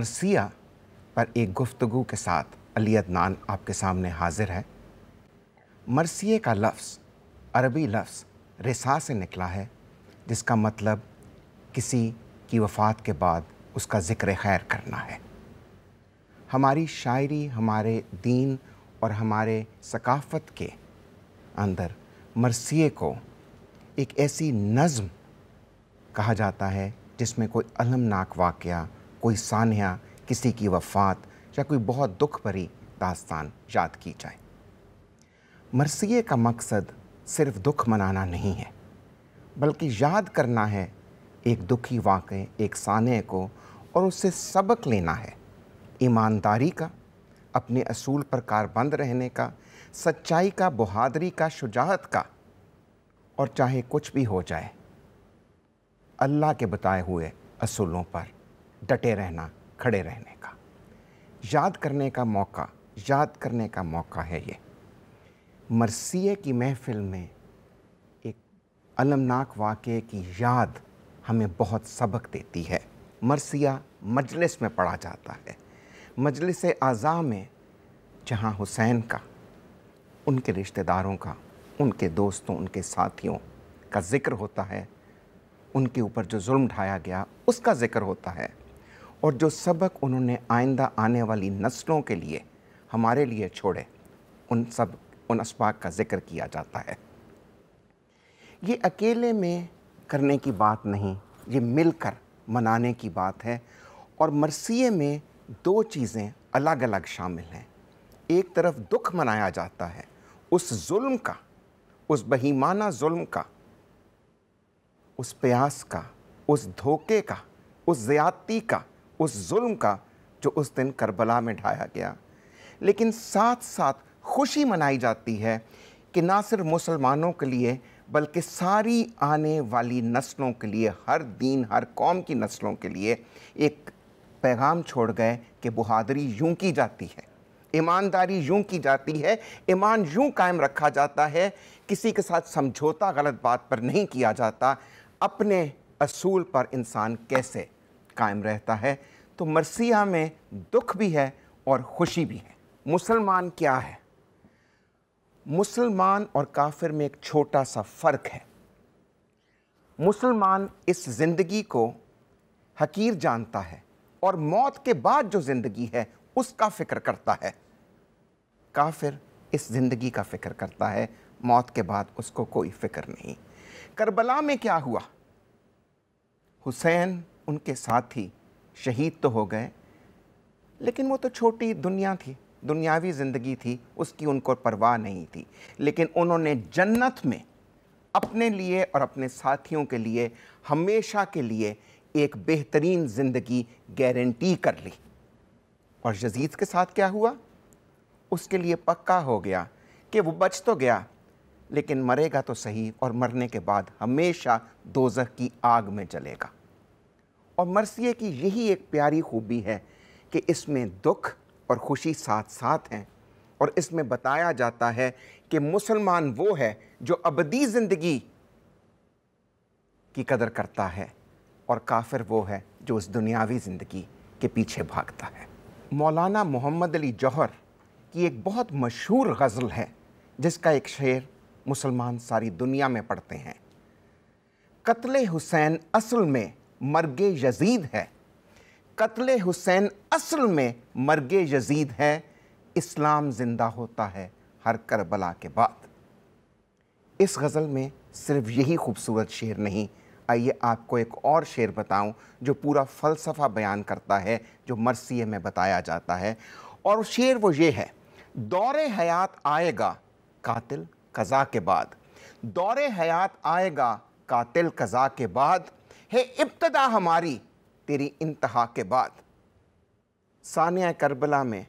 मरसिया पर एक गुफ्तगु के साथ अली अदनान आपके सामने हाजिर है मरसिए का लफ्ज़ अरबी लफ्ज़ रिसा से निकला है जिसका मतलब किसी की वफ़ात के बाद उसका ज़िक्र खैर करना है हमारी शायरी हमारे दीन और हमारे सकाफ़त के अंदर मरसिए को एक ऐसी नज़म कहा जाता है जिसमें कोई अलमनाक वाक़ कोई सानिया किसी की वफ़ात या कोई बहुत दुख भरी दास्तान याद की जाए मरसिए का मकसद सिर्फ दुख मनाना नहीं है बल्कि याद करना है एक दुखी वाक़े एक साने को और उससे सबक लेना है ईमानदारी का अपने असूल पर कारबंद रहने का सच्चाई का बहादरी का शुजात का और चाहे कुछ भी हो जाए अल्लाह के बताए हुए असूलों पर डटे रहना खड़े रहने का याद करने का मौका याद करने का मौका है ये मरसिए की महफिल में एक अलमनाक वाक़े की याद हमें बहुत सबक देती है मरसिया मजलिस में पढ़ा जाता है मजलिस आज़ा में जहाँ हुसैन का उनके रिश्तेदारों का उनके दोस्तों उनके साथियों का ज़िक्र होता है उनके ऊपर जो जुल्म ढाया गया उसका ज़िक्र होता है और जो सबक उन्होंने आइंदा आने वाली नस्लों के लिए हमारे लिए छोड़े उन सब उन इसबाक का जिक्र किया जाता है ये अकेले में करने की बात नहीं ये मिलकर मनाने की बात है और मरसिए में दो चीज़ें अलग अलग शामिल हैं एक तरफ दुख मनाया जाता है उस जुल्म का उस बहीमाना जुल्म का उस प्यास का उस धोखे का उस ज़्यादती का उस जुल्म का जो उस दिन करबला में ढाया गया लेकिन साथ साथ खुशी मनाई जाती है कि ना सिर्फ मुसलमानों के लिए बल्कि सारी आने वाली नस्लों के लिए हर दीन हर कौम की नस्लों के लिए एक पैगाम छोड़ गए कि बहादरी यूं की जाती है ईमानदारी यूं की जाती है ईमान यूं कायम रखा जाता है किसी के साथ समझौता गलत बात पर नहीं किया जाता अपने असूल पर इंसान कैसे कायम रहता है तो मरसिया में दुख भी है और खुशी भी है मुसलमान क्या है मुसलमान और काफिर में एक छोटा सा फ़र्क है मुसलमान इस ज़िंदगी को हकीर जानता है और मौत के बाद जो ज़िंदगी है उसका फ़िक्र करता है काफिर इस ज़िंदगी का फ़िक्र करता है मौत के बाद उसको कोई फ़िक्र नहीं करबला में क्या हुआ हुसैन उनके साथ ही शहीद तो हो गए लेकिन वो तो छोटी दुनिया थी दुनियावी ज़िंदगी थी उसकी उनको परवाह नहीं थी लेकिन उन्होंने जन्नत में अपने लिए और अपने साथियों के लिए हमेशा के लिए एक बेहतरीन ज़िंदगी गारंटी कर ली और जजीद के साथ क्या हुआ उसके लिए पक्का हो गया कि वो बच तो गया लेकिन मरेगा तो सही और मरने के बाद हमेशा दोजह की आग में जलेगा और मरसिए की यही एक प्यारी खूबी है कि इसमें दुख और खुशी साथ साथ हैं और इसमें बताया जाता है कि मुसलमान वो है जो अबदी ज़िंदगी की कदर करता है और काफिर वो है जो उस दुनियावी ज़िंदगी के पीछे भागता है मौलाना मोहम्मद अली जौहर की एक बहुत मशहूर गज़ल है जिसका एक शेर मुसलमान सारी दुनिया में पढ़ते हैं कत्ल हुसैन असल में मर्ग यजीद है कत्ल हुसैन असल में मर्ग यजीद है इस्लाम ज़िंदा होता है हर करबला के बाद इस गज़ल में सिर्फ यही खूबसूरत शेर नहीं आइए आपको एक और शेर बताऊं जो पूरा फ़लसफ़ा बयान करता है जो मरसिए में बताया जाता है और शेर वो ये है दौर हयात आएगा कातिल कज़ा के बाद दौर हयात आएगा कातिल कज़ा के बाद है इब्तदा हमारी तेरी इंतहा के बाद सानिया करबला में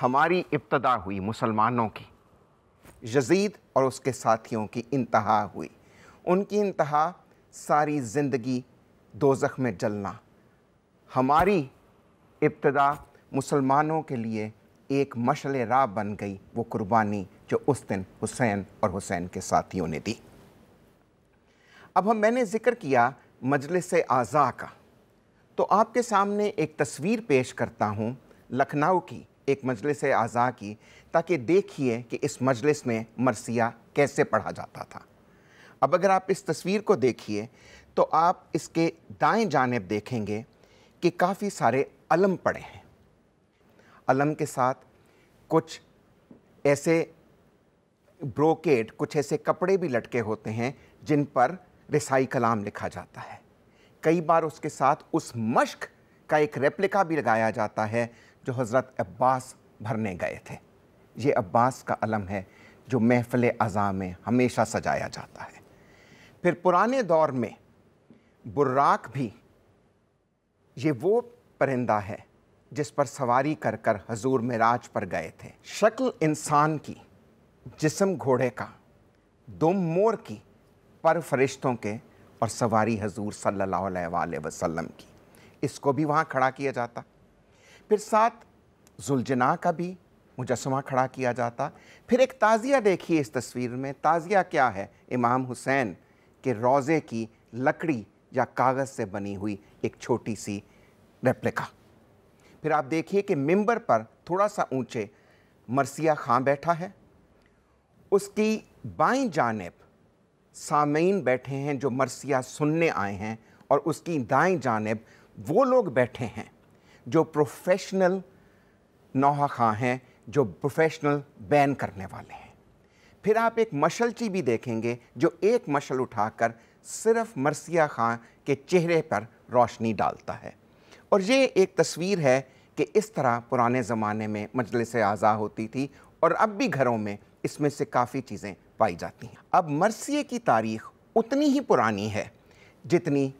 हमारी इब्तदा हुई मुसलमानों की यजीद और उसके साथियों की इंतहा हुई उनकी इंतहा सारी ज़िंदगी दोजख में जलना हमारी इब्तदा मुसलमानों के लिए एक मशल राह बन गई वो कुर्बानी जो उस दिन हुसैन और हुसैन के साथियों ने दी अब हम मैंने ज़िक्र किया मजलिस आज़ा का तो आपके सामने एक तस्वीर पेश करता हूँ लखनऊ की एक मजलिस आज़ा की ताकि देखिए कि इस मजलिस में मरसिया कैसे पढ़ा जाता था अब अगर आप इस तस्वीर को देखिए तो आप इसके दाएं जानब देखेंगे कि काफ़ी सारे अलम पड़े हैं अलम के साथ कुछ ऐसे ब्रोकेट कुछ ऐसे कपड़े भी लटके होते हैं जिन पर रिसाई कलाम लिखा जाता है कई बार उसके साथ उस मश्क का एक रेप्लिका भी लगाया जाता है जो हज़रत अब्बास भरने गए थे ये अब्बास का अलम है जो महफिल अज़ा में हमेशा सजाया जाता है फिर पुराने दौर में बुर्राक भी ये वो परिंदा है जिस पर सवारी कर कर हजूर मराज पर गए थे शक्ल इंसान की जिसम घोड़े का दुम मोर की पर फरिश्तों के और सवारी हजूर सल्ला अलैहि वसल्लम की इसको भी वहाँ खड़ा किया जाता फिर साथ जुलजना का भी मुजस्मा खड़ा किया जाता फिर एक ताज़िया देखिए इस तस्वीर में ताज़िया क्या है इमाम हुसैन के रोज़े की लकड़ी या कागज़ से बनी हुई एक छोटी सी रेप्लिका फिर आप देखिए कि मिंबर पर थोड़ा सा ऊंचे मरसिया खां बैठा है उसकी बाई जानब सामीन बैठे हैं जो मरसिया सुनने आए हैं और उसकी दाएं जानब वो लोग बैठे हैं जो प्रोफेशनल नौहा खां हैं जो प्रोफेशनल बैन करने वाले हैं फिर आप एक मशलची भी देखेंगे जो एक मशल उठाकर सिर्फ मरसिया खां के चेहरे पर रोशनी डालता है और ये एक तस्वीर है कि इस तरह पुराने ज़माने में मजलिस आज़ा होती थी और अब भी घरों में इसमें से काफ़ी चीज़ें पाई जाती हैं अब मरसिए की तारीख उतनी ही पुरानी है जितनी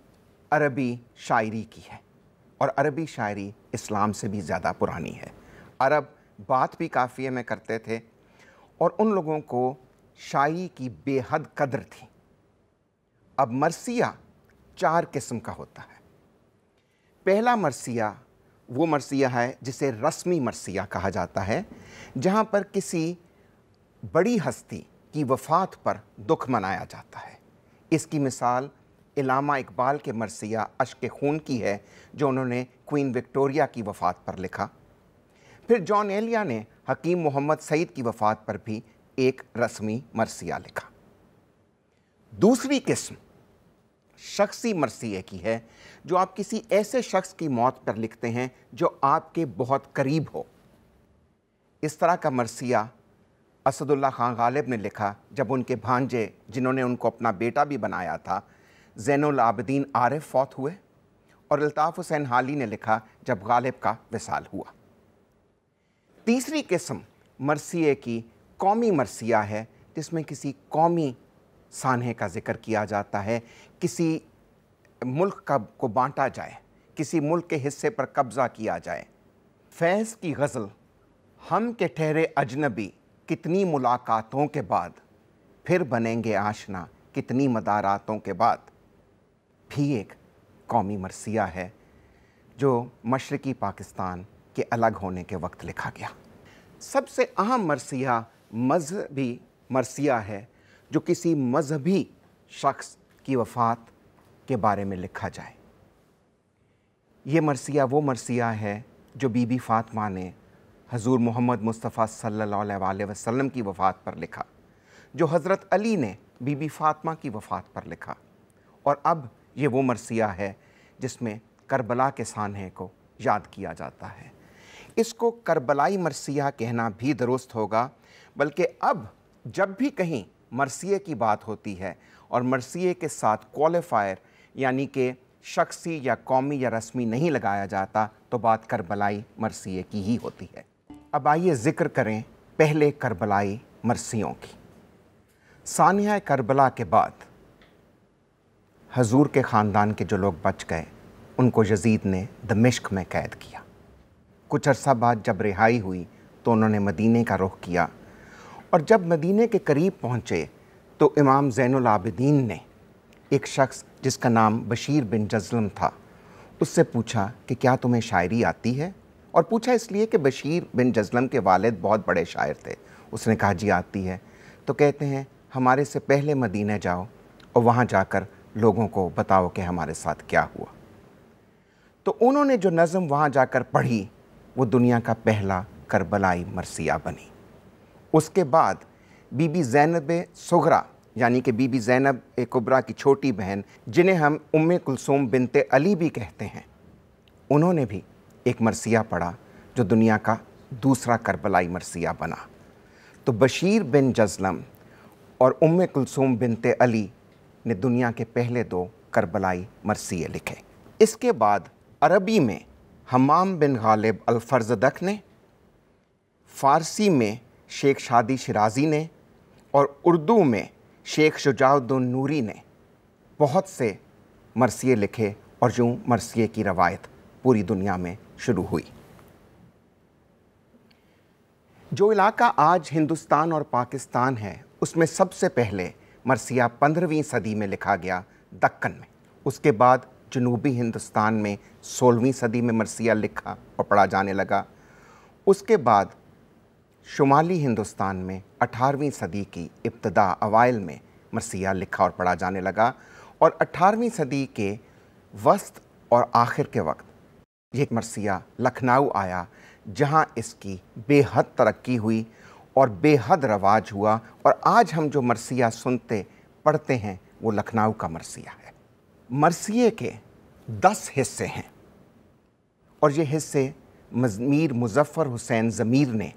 अरबी शायरी की है और अरबी शायरी इस्लाम से भी ज़्यादा पुरानी है अरब बात भी काफ़िए में करते थे और उन लोगों को शायरी की बेहद कदर थी अब मरसिया चार किस्म का होता है पहला मरसिया वो मरसिया है जिसे रस्मी मरसिया कहा जाता है जहाँ पर किसी बड़ी हस्ती की वफात पर दुख मनाया जाता है इसकी मिसाल इलामा इकबाल के मरसिया अश्क खून की है जो उन्होंने क्वीन विक्टोरिया की वफात पर लिखा फिर जॉन एलिया ने हकीम मोहम्मद सईद की वफात पर भी एक रस्मी मरसिया लिखा दूसरी किस्म शख्सी मरसिए की है जो आप किसी ऐसे शख्स की मौत पर लिखते हैं जो आपके बहुत करीब हो इस तरह का मरसिया असदुल्ला खान गालिब ने लिखा जब उनके भांजे जिन्होंने उनको अपना बेटा भी बनाया था जैनुल आबदीन आरिफ फौत हुए और अल्ताफ़ हुसैन हाली ने लिखा जब गालिब का विसाल हुआ तीसरी किस्म मरसिए की कौमी मरसिया है जिसमें किसी कौमी सानहे का जिक्र किया जाता है किसी मुल्क का को बांटा जाए किसी मुल्क के हिस्से पर कब्ज़ा किया जाए फैज़ की गज़ल हम के ठहरे अजनबी कितनी मुलाकातों के बाद फिर बनेंगे आशना कितनी मदारातों के बाद भी एक कौमी मरसिया है जो मशरक़ी पाकिस्तान के अलग होने के वक्त लिखा गया सबसे अहम मरसिया मजहबी मरसिया है जो किसी मजहबी शख्स की वफ़ात के बारे में लिखा जाए ये मरसिया वो मरसिया है जो बीबी फातमा ने हजूर मोहम्मद मुस्तफ़ा सल्ला वसलम की वफ़ात पर लिखा जो हज़रत अली ने बीबी फातमा की वफ़ात पर लिखा और अब ये वो मरसिया है जिसमें करबला के सानहे को याद किया जाता है इसको करबलाई मरसिया कहना भी दुरुस्त होगा बल्कि अब जब भी कहीं मरसिए की बात होती है और मरसिए के साथ क्वालिफायर यानी कि शख्सी या कौमी या रस्मी नहीं लगाया जाता तो बात करबलाई मरसिए की ही होती है अब आइए ज़िक्र करें पहले करबलाई मरसियों की सानिया करबला के बाद हजूर के ख़ानदान के जो लोग बच गए उनको यजीद ने दमिश्क में कैद किया कुछ अरसा बाद जब रिहाई हुई तो उन्होंने मदीने का रुख किया और जब मदीने के करीब पहुँचे तो इमाम ज़ैनआबिदीन ने एक शख्स जिसका नाम बशीर बिन जजलम था उससे पूछा कि क्या तुम्हें शायरी आती है और पूछा इसलिए कि बशीर बिन जजलम के वालिद बहुत बड़े शायर थे उसने कहा जी आती है तो कहते हैं हमारे से पहले मदीने जाओ और वहाँ जाकर लोगों को बताओ कि हमारे साथ क्या हुआ तो उन्होंने जो नज़म वहाँ जाकर पढ़ी वो दुनिया का पहला करबलाई मरसिया बनी उसके बाद बीबी जैनब सुगरा यानी कि बीबी जैनब कुबरा की छोटी बहन जिन्हें हम उम्मे कुलसूम बिनते अली भी कहते हैं उन्होंने भी एक मरसिया पड़ा जो दुनिया का दूसरा करबलाई मरसिया बना तो बशीर बिन जजलम और उम्म कुलसूम बिनते अली ने दुनिया के पहले दो करबलाई मरसिए लिखे इसके बाद अरबी में हमाम बिन गालिब अलफर्जदक ने फ़ारसी में शेख शादी शराजी ने और उर्दू में शेख शुजाउद्दीन नूरी ने बहुत से मरसिए लिखे और यूँ मरसिए की रवायत पूरी दुनिया में शुरू हुई जो इलाका आज हिंदुस्तान और पाकिस्तान है उसमें सबसे पहले मरसिया पंद्रहवीं सदी में लिखा गया दक्कन में उसके बाद जनूबी हिंदुस्तान में सोलहवीं सदी में मरसिया लिखा और पढ़ा जाने लगा उसके बाद शुमाली हिंदुस्तान में 18वीं सदी की इब्तदा अवाइल में मरसिया लिखा और पढ़ा जाने लगा और 18वीं सदी के वस्त और आखिर के वक्त ये मरसिया लखनऊ आया जहाँ इसकी बेहद तरक्की हुई और बेहद रवाज हुआ और आज हम जो मरसिया सुनते पढ़ते हैं वो लखनऊ का मरसिया है मरसिए के दस हिस्से हैं और ये हिस्से मीर मुजफ़र हुसैन ज़मीर ने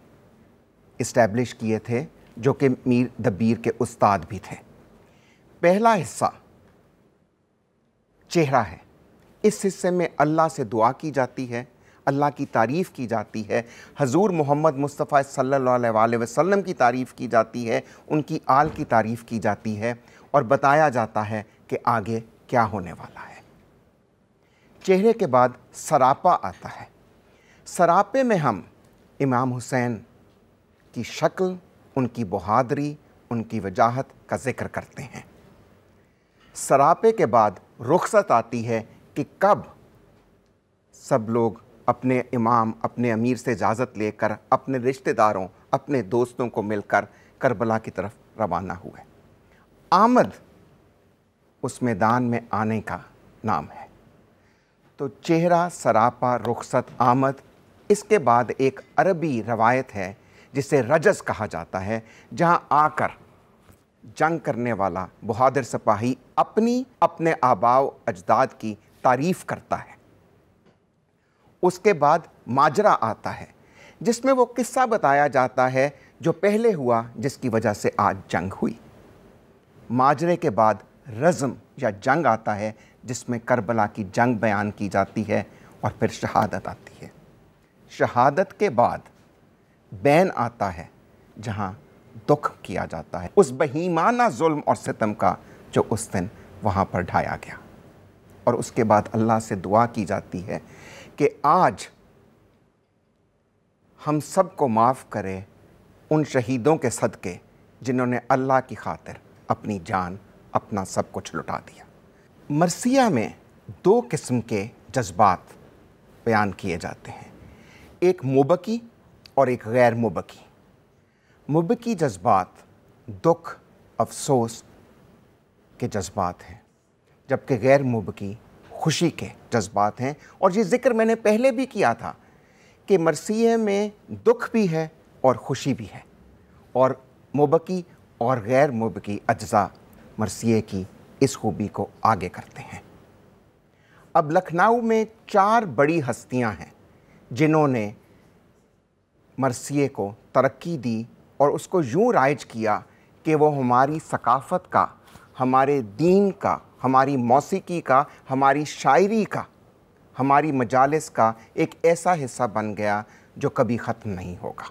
इस्टेब्लिश किए थे जो कि मीर दबीर के उस्ताद भी थे पहला हिस्सा चेहरा है इस हिस्से में अल्लाह से दुआ की जाती है अल्लाह की तारीफ़ की जाती है हजूर मोहम्मद मुस्तफ़ा सल्ला वसम की तारीफ़ की जाती है उनकी आल की तारीफ़ की जाती है और बताया जाता है कि आगे क्या होने वाला है चेहरे के बाद सरापा आता है सरापे में हम इमाम हुसैन की शक्ल उनकी बहादरी उनकी वजाहत का जिक्र करते हैं सरापे के बाद रुखसत आती है कि कब सब लोग अपने इमाम अपने अमीर से इजाज़त लेकर अपने रिश्तेदारों अपने दोस्तों को मिलकर करबला की तरफ रवाना हुए आमद उस मैदान में आने का नाम है तो चेहरा सरापा रुखसत आमद इसके बाद एक अरबी रवायत है जिसे रजस कहा जाता है जहाँ आकर जंग करने वाला बहादुर सिपाही अपनी अपने आबाव अजदाद की तारीफ करता है उसके बाद माजरा आता है जिसमें वो किस्सा बताया जाता है जो पहले हुआ जिसकी वजह से आज जंग हुई माजरे के बाद रज़म या जंग आता है जिसमें करबला की जंग बयान की जाती है और फिर शहादत आती है शहादत के बाद बैन आता है जहाँ दुख किया जाता है उस बहीमाना जुल्म और सितम का जो उस दिन वहाँ पर ढाया गया और उसके बाद अल्लाह से दुआ की जाती है कि आज हम सब को माफ़ करें उन शहीदों के सदक़े जिन्होंने अल्लाह की खातिर अपनी जान अपना सब कुछ लुटा दिया मरसिया में दो किस्म के जज्बात बयान किए जाते हैं एक मुबकी और एक गैर मुबकी मुबकी जज्बात दुख अफसोस के जज्बात हैं जबकि गैर मुबकी खुशी के जज्बात हैं और ये ज़िक्र मैंने पहले भी किया था कि मरसिए में दुख भी है और खुशी भी है और मुबकी और गैर मुबकी अज्जा मरसिए की इस खूबी को आगे करते हैं अब लखनऊ में चार बड़ी हस्तियां हैं जिन्होंने मरसिए को तरक्की दी और उसको यूँ राइज किया कि वो हमारी सकाफ़त का हमारे दीन का हमारी मौसीकी का हमारी शायरी का हमारी मजालस का एक ऐसा हिस्सा बन गया जो कभी ख़त्म नहीं होगा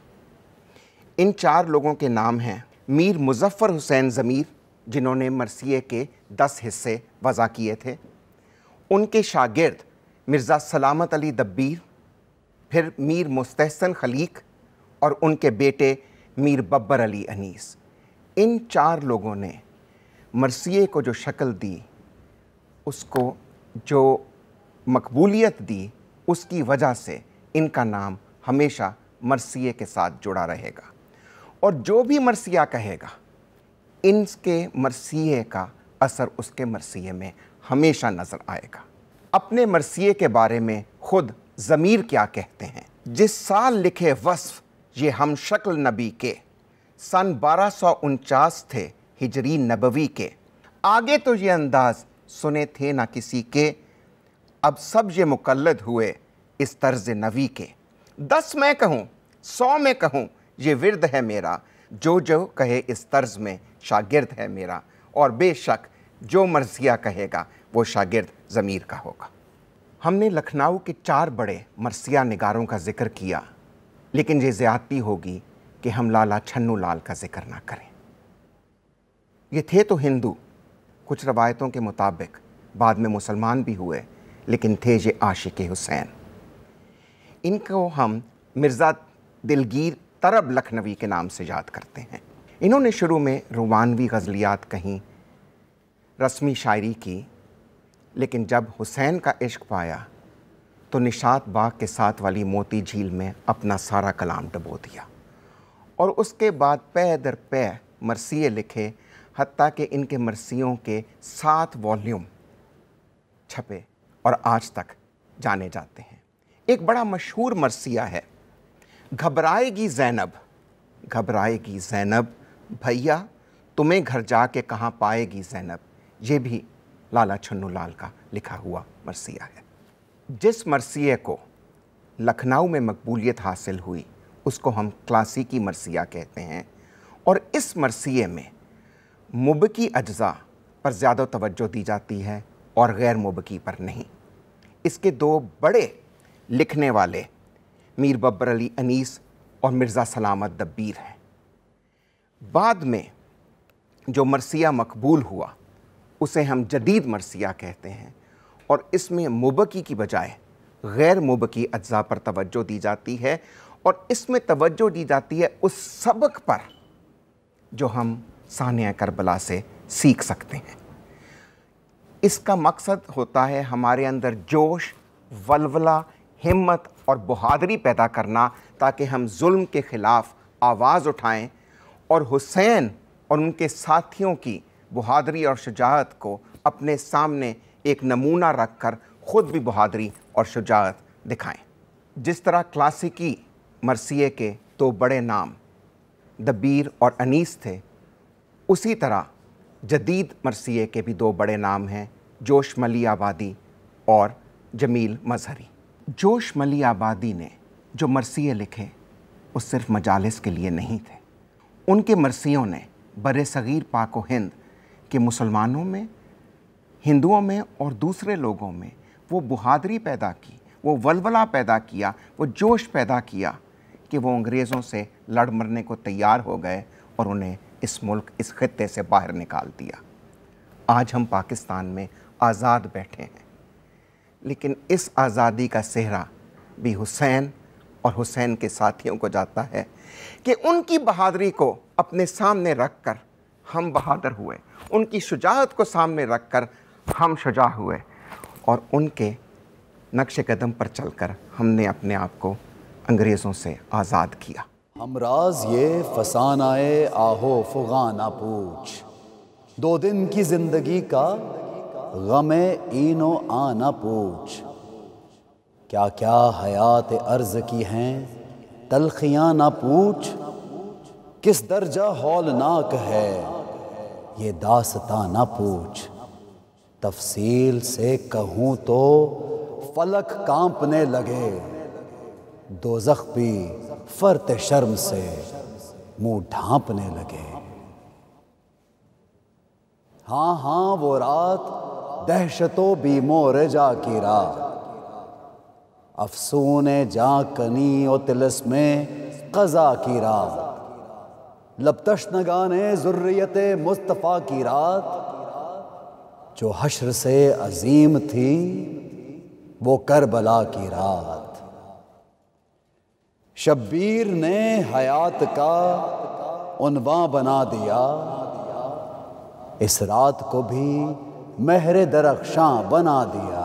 इन चार लोगों के नाम हैं मीर मुजफ़र हुसैन ज़मीर जिन्होंने मरसिए के दस हिस्से वज़ा किए थे उनके शागिर्द मिर्ज़ा सलामत अली दब्बीर फिर मीर मुस्तहसन खलीक और उनके बेटे मीर बब्बर अली अनीस इन चार लोगों ने मरसिए को जो शक्ल दी उसको जो मकबूलियत दी उसकी वजह से इनका नाम हमेशा मरसिए के साथ जुड़ा रहेगा और जो भी मरसिया कहेगा इनके मरसिए का असर उसके मरसिए में हमेशा नज़र आएगा अपने मरसिए के बारे में खुद ज़मीर क्या कहते हैं जिस साल लिखे वस्फ ये हम शक्ल नबी के सन बारह थे हिजरी नबवी के आगे तो ये अंदाज़ सुने थे ना किसी के अब सब ये मुकलद हुए इस तर्ज नवी के दस मैं कहूँ सौ में कहूँ ये विरद है मेरा जो जो कहे इस तर्ज में शागिर्द है मेरा और बेशक जो मरसिया कहेगा वो शागिर्द ज़मीर का होगा हमने लखनऊ के चार बड़े मरसिया निगारों का जिक्र किया लेकिन ये ज़्यादती होगी कि हम लाला छन्नू लाल का जिक्र ना करें ये थे तो हिंदू कुछ रवायतों के मुताबिक बाद में मुसलमान भी हुए लेकिन थे ये आशिक हुसैन इनको हम मिर्ज़ा दिलगीर तरब लखनवी के नाम से याद करते हैं इन्होंने शुरू में रुमानवी गज़लियात कहीं रस्मी शायरी की लेकिन जब हुसैन का इश्क पाया तो निशात बाग के साथ वाली मोती झील में अपना सारा कलाम डबो दिया और उसके बाद पे दर पै मरसिए लिखे हती कि इनके मरसियों के सात वॉल्यूम छपे और आज तक जाने जाते हैं एक बड़ा मशहूर मरसिया है घबराएगी जैनब घबराएगी जैनब भैया तुम्हें घर जा के कहाँ पाएगी जैनब ये भी लाला छन्नू लाल का लिखा हुआ मरसिया है जिस मरसिए को लखनऊ में मकबूलियत हासिल हुई उसको हम क्लासिकी मरसिया कहते हैं और इस मरसिए में मुबकी अज्जा पर ज़्यादा तवज्जो दी जाती है और गैर मुबकी पर नहीं इसके दो बड़े लिखने वाले मीर बब्बर अली अनीस और मिर्ज़ा सलामत दब्बीर हैं बाद में जो मरसिया मकबूल हुआ उसे हम जदीद मरसिया कहते हैं और इसमें मुबकी की बजाय गैर मुबकी अज्जा पर तवज्जो दी जाती है और इसमें तवज्जो दी जाती है उस सबक पर जो हम सानिया करबला से सीख सकते हैं इसका मकसद होता है हमारे अंदर जोश वलवला हिम्मत और बहादरी पैदा करना ताकि हम जुल्म के ख़िलाफ़ आवाज़ उठाएं और हुसैन और उनके साथियों की बहादरी और शुजात को अपने सामने एक नमूना रख कर ख़ुद भी बहादरी और शुजात दिखाएं जिस तरह क्लासिकी मरसिए के दो तो बड़े नाम दबीर और अनीस थे उसी तरह जदीद मरसिए के भी दो बड़े नाम हैं जोश मली आबादी और जमील मजहरी जोश मली आबादी ने जो मरसिए लिखे वो सिर्फ मजालस के लिए नहीं थे उनके मरसियों ने बर सग़ीर पाक व हिंद के मुसलमानों में हिंदुओं में और दूसरे लोगों में वो बहादरी पैदा की वो वलवला पैदा किया वो जोश पैदा किया कि वो अंग्रेज़ों से लड़ मरने को तैयार हो गए और उन्हें इस मुल्क इस खत्े से बाहर निकाल दिया आज हम पाकिस्तान में आज़ाद बैठे हैं लेकिन इस आज़ादी का सेहरा भी हुसैन और हुसैन के साथियों को जाता है कि उनकी बहादरी को अपने सामने रख कर हम बहादुर हुए उनकी शुजात को सामने रख कर हम शुजा हुए और उनके नक्श कदम पर चलकर हमने अपने आप को अंग्रेज़ों से आज़ाद किया हम राज ये आए आहो फुगाना पूछ दो दिन की जिंदगी का गम इनो आना पूछ क्या क्या हयात अर्ज की हैं तलखियाँ ना पूछ किस दर्जा हौलनाक है ये दासता ना पूछ तफसील से कहूँ तो फलक कांपने लगे दोजख भी फर्त शर्म से मुंह ढांपने लगे हां हां वो रात दहशतो बीमो रजा की रात अफसून जा कनी ओ तिलस में कज़ा की रात लपतश नगाने ज़ुर्रियत मुस्तफ़ा की रात जो हश्र से अजीम थी वो करबला की रात शब्बीर ने हयात का उनवा बना दिया इस रात को भी महरे दरख्शां बना दिया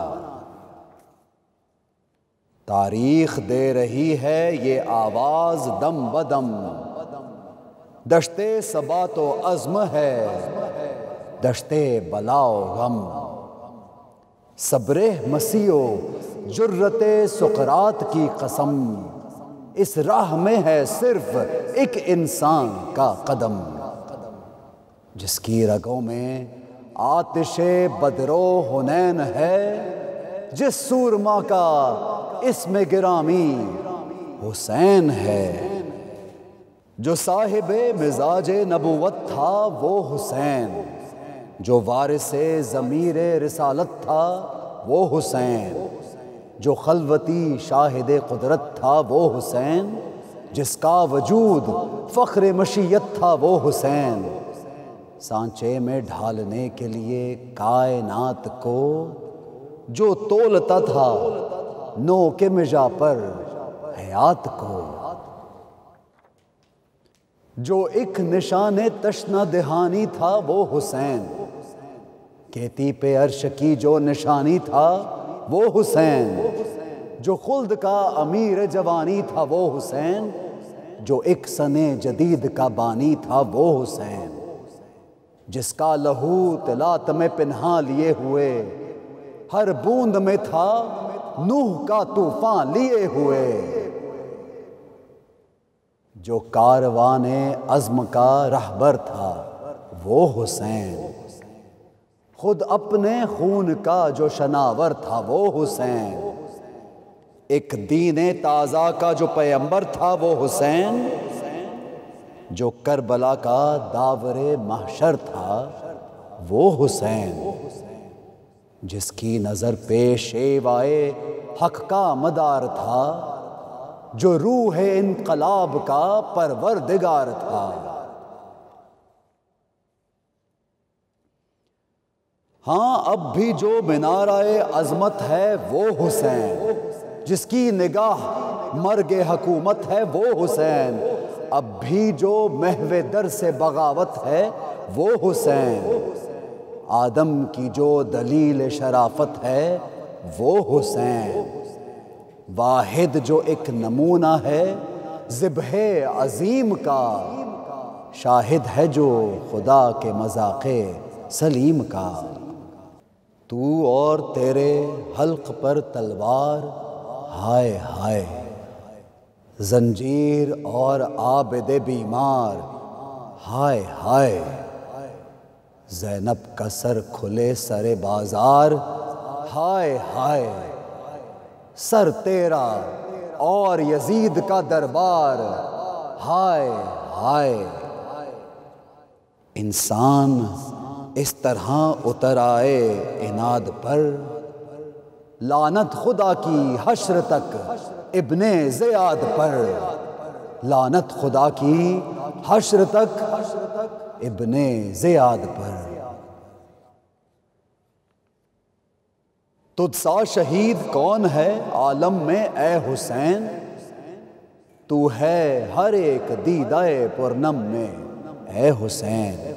तारीख दे रही है ये आवाज दम बदम दशते सबा तो अज़म है दशते बलाओ गम सब्रे मसीओ जुर्रत सुकरात की कसम इस राह में है सिर्फ एक इंसान का कदम जिसकी रगों में आतिश बदरो हुनैन है जिस सूरमा का इसमें गिरामी हुसैन है जो साहिब मिजाज नबूवत था वो हुसैन जो वारिस ज़मीर रिसालत था वो हुसैन जो खलवती शाहिद कुदरत था वो हुसैन जिसका वजूद फ़ख्र मशीयत था वो हुसैन सांचे में ढालने के लिए कायनात को जो तोलता था नो के मिजा पर हयात को जो एक निशान तशना दहानी था वो हुसैन केती पे अर्श की जो निशानी था वो हुसैन जो खुल्द का अमीर जवानी था वो हुसैन जो एक सने जदीद का बानी था वो हुसैन जिसका लहू तलात में पिन्हा लिए हुए हर बूंद में था नूह का तूफान लिए हुए जो कारवान अज्म का रहबर था वो हुसैन खुद अपने खून का जो शनावर था वो हुसैन एक दीन ताज़ा का जो पैम्बर था वो हुसैन जो करबला का दावर महशर था वो हुसैन जिसकी नज़र पे शेवाए हक का मदार था जो रूह है इनकलाब का परवर दिगार था हाँ अब भी जो मीनाराए अजमत है वो हुसैन जिसकी निगाह गए हकूमत है वो हुसैन अब भी जो महवे दर से बगावत है वो हुसैन आदम की जो दलील शराफत है वो हुसैन वाहिद जो एक नमूना है ज़िबह अजीम का शाहिद है जो खुदा के मजाक़े सलीम का तू और तेरे हल्क पर तलवार हाय हाय जंजीर और आबद बीमार हाय हाय जैनब का सर खुले सरे बाजार हाय हाय सर तेरा और यजीद का दरबार हाय हाय इंसान इस तरह उतर आए इनाद पर लानत खुदा की हश्र तक इब्ने ज़याद पर लानत खुदा की हश्र तक इब्ने ज़याद पर तुदसा शहीद कौन है आलम में ए हुसैन तू है हर एक दीदाए पुरनम में ए हुसैन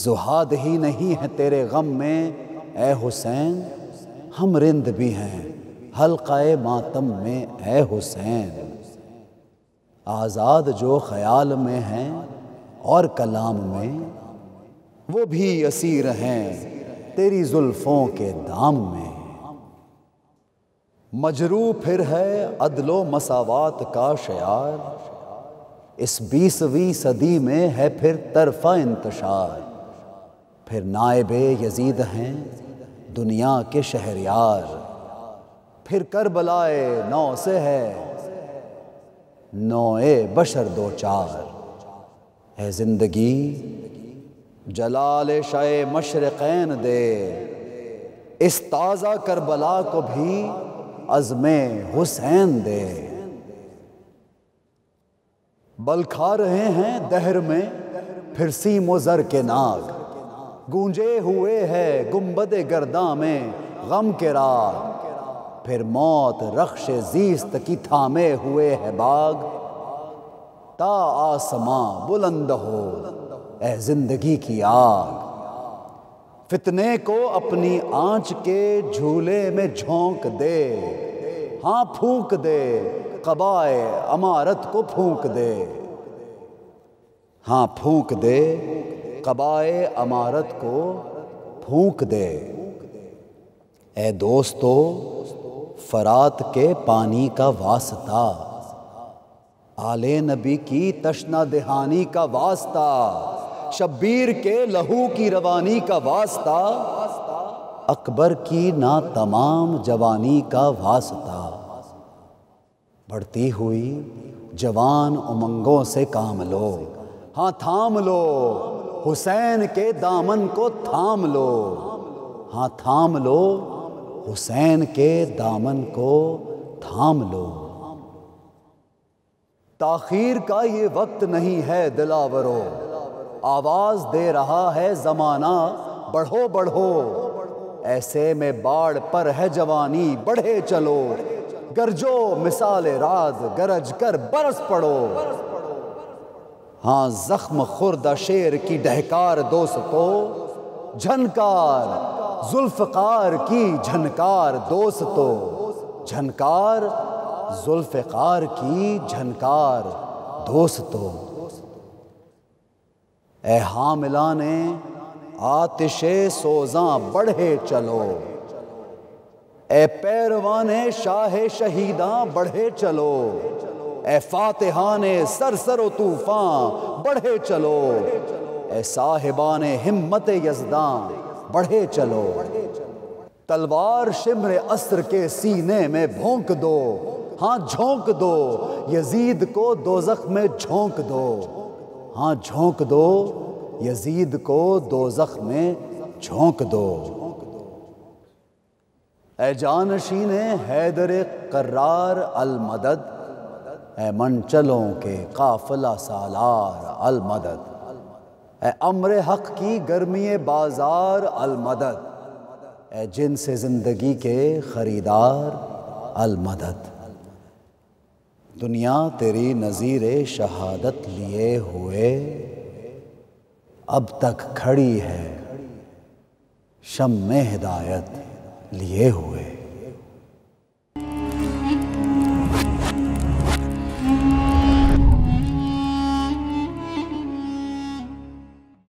जुहाद ही नहीं है तेरे गम में ए हुसैन हम रिंद भी हैं हल्का मातम में ए हुसैन आज़ाद जो ख्याल में हैं और कलाम में वो भी असीर हैं तेरी जुल्फ़ों के दाम में मजरू फिर है अदलो मसावत का शार इस बीसवीं सदी में है फिर तरफा इंतशार फिर नायब यजीद हैं दुनिया के शहर यार फिर कर बलाए नौ से है नौए बशर दो चार है जिंदगी जलाल शाय मशरक़ैन दे इस ताज़ा करबला को भी अज़म हुसैन दे बल खा रहे हैं दहर में फिर सीमो जर के नाग गूंजे हुए है गुम्बद गर्दा में गम के राग फिर मौत रक्ष जीस्त की थामे हुए है बाग ता आसमां बुलंद हो ए जिंदगी की आग फितने को अपनी आंच के झूले में झोंक दे हाँ फूंक दे कबाए अमारत को फूंक दे हाँ फूंक दे कबाए अमारत को फूक दे ए दोस्तों फरात के पानी का वास्ता आले नबी की तशना दहानी का वास्ता शब्बीर के लहू की रवानी का वास्ता अकबर की ना तमाम जवानी का वास्ता बढ़ती हुई जवान उमंगों से काम लो हाँ थाम लो हुसैन के दामन को थाम लो हाँ थाम लो हुसैन के दामन को थाम लो ताखीर का ये वक्त नहीं है दिलावरो आवाज दे रहा है जमाना बढ़ो बढ़ो ऐसे में बाढ़ पर है जवानी बढ़े चलो गरजो मिसाल राज गरज कर बरस पड़ो हाँ जख्म खुर्द शेर की डहकार दोस्तों झनकार जुल्फकार की झनकार दोस्तों झनकार जुल्फकार की झनकार दोस्तों ए हामिला ने आतिशे सोजा बढ़े चलो ए पैरवान शाह शहीदा बढ़े चलो ए फातहान सर सरो तूफान बढ़े चलो ए साहिबान हिम्मत यजदान बढ़े चलो तलवार शिमर अस्त्र के सीने में भोंक दो हाँ झोंक दो यजीद को दो जख्म में झोंक दो हाँ झोंक दो यजीद को दो जख्म में झोंक दो ए जानशीन हैदर करार अल मदद ए मनचलों के काफिला सालार अलमदद ए अमर हक की गर्मी बाजार अलमदद ए जिन से ज़िंदगी के ख़रीदार अलमदद दुनिया तेरी नज़ीर शहादत लिए हुए अब तक खड़ी है शम में हिदायत लिए हुए